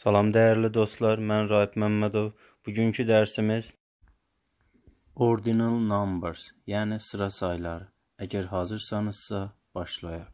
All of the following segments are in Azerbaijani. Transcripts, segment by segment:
Salam dəyərli dostlar, mən Raif Məmmədov. Bugünkü dərsimiz ordinal numbers, yəni sıra sayları. Əgər hazırsanızsa, başlayaq.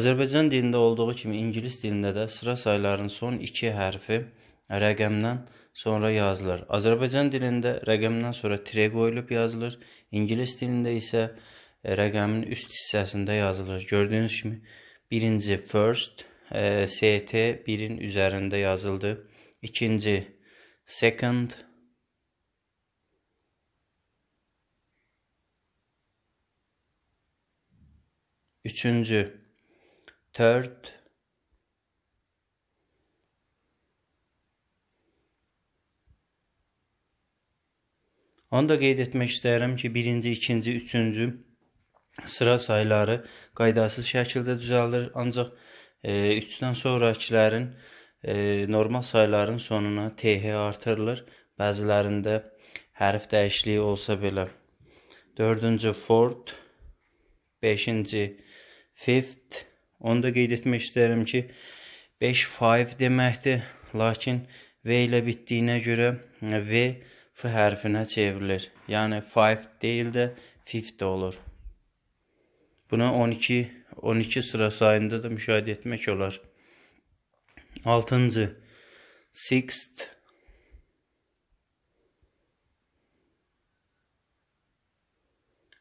Azərbaycan dilində olduğu kimi ingilis dilində də sıra saylarının son 2 hərfi rəqəmdən sonra yazılır. Azerbaycan dilində rəqəmdən sonra tire qoyulub yazılır. İngiliz dilində isə e, rəqəmin üst hissəsində yazılır. Gördüyünüz kimi birinci first e, ST birin in üzərində yazıldı. İkinci second Üçüncü third Onu da qeyd etmək istəyirəm ki, birinci, ikinci, üçüncü sıra sayları qaydasız şəkildə düzəlir, ancaq 3-dən e, sonrakilərin e, normal sayların sonuna TH artırılır. Bəzilərində hərf dəyişikliyi olsa belə. 4-cü fourth, 5-ci fifth. Onu da qeyd etmək istəyirəm ki, 5 5 deməkdir, lakin V ilə bitdiyinə görə e, V F hərfinə çevrilir. Yəni 5 deyil də 50 olur. Bunu 12 12 sıra sayında da müşahidə etmək olar. 6-cı sixth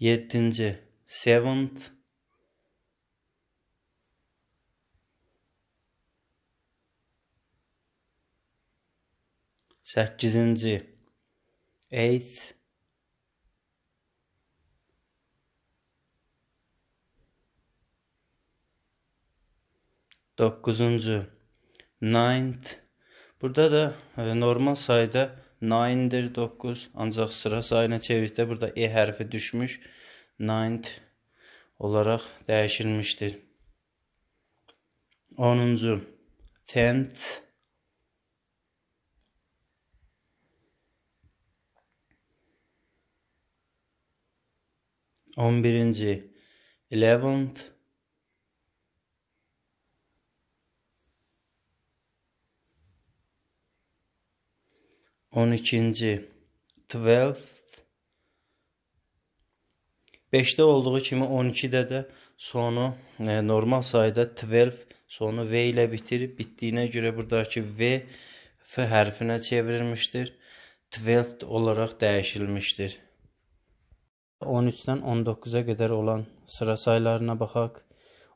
Yedinci seventh Səkkizinci eight Doqquzuncu ninth Burada da e, normal sayda 9-dir 9 ancaq sıra sayına çevirdə burada e hərfi düşmüş ninth olaraq dəyişilmişdir. 10-cu tenth 11. Levant On ikinci, twelfth. Beşdə olduğu kimi 12-də də sonu e, normal sayda 12 sonu V ilə bitir. Bitdiyinə görə buradakı V F hərfinə çevrilmişdir. 12 olaraq dəyişilmişdir. 13'ten 19'a 19 olan sıra sayılarına bakak,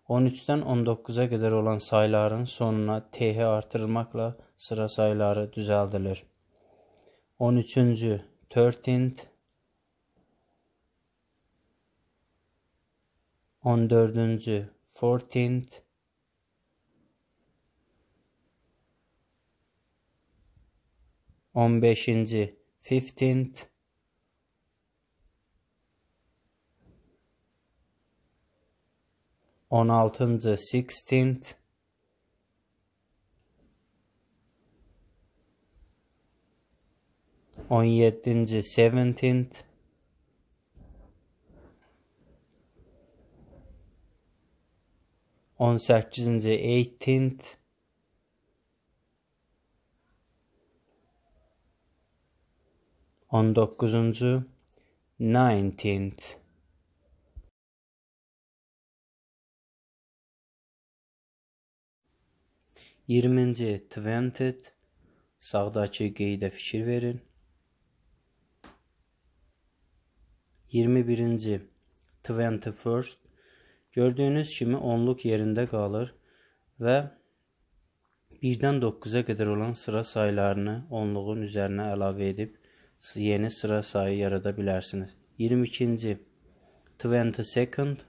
13'ten 19'a 19 olan sayıların sonuna TH artırmakla sıra sayıları düzeldilir. 13-cü 13th 14-cü 14th 15-ci 15th 16-cı Sixteenth on yeddinci seventeenth on səkkizinci eighteenth on doqquzuncu nineteenth 20-ci Twented sağdakı qeydə fikir verin. 21-ci 21st gördüyünüz kimi onluq yerində qalır və 1-dən 9-a qədər olan sıra saylarını onluğun üzərinə əlavə edib yeni sıra sayı yarada bilərsiniz. 22-ci 22nd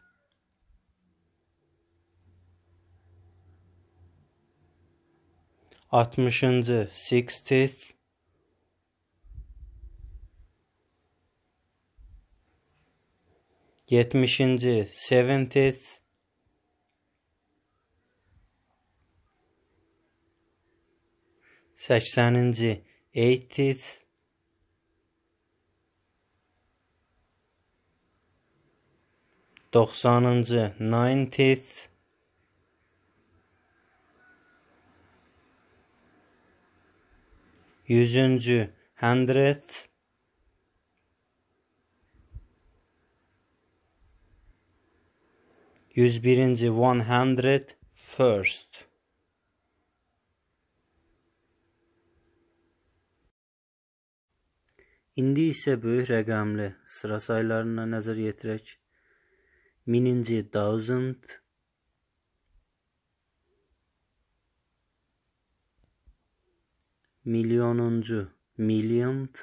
60-cı Sixteenth Yetmişinci Seventieth Səkseninci Eighteenth Doksanıncı Ninetieth Yüzüncü hundredth Yüz birinci one hundred first İndi isə böyük rəqəmli sıra saylarına nəzər yetirək. Mininci thousand milyonuncu, millionth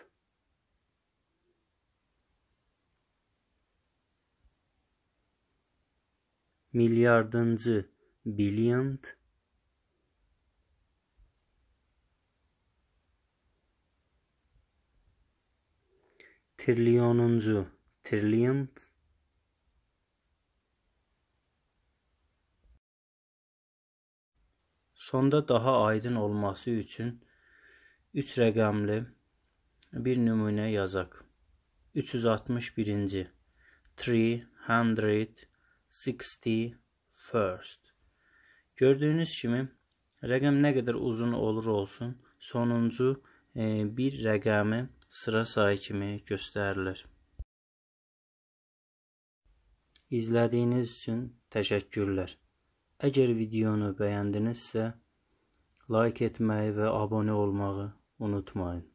milyardıncı, billionth trilyonuncu, trillionth Sonda daha aydın olması üçün üç rəqəmli bir nümunə yazaq. 361-ci 361st Gördüyünüz kimi rəqəm nə qədər uzun olur olsun, sonuncu e, bir rəqəmi sıra sayı kimi göstərilir. İzlədiyiniz üçün təşəkkürlər. Əgər videonu bəyəndinizsə, like etməyi və abunə olmağı unutmayın.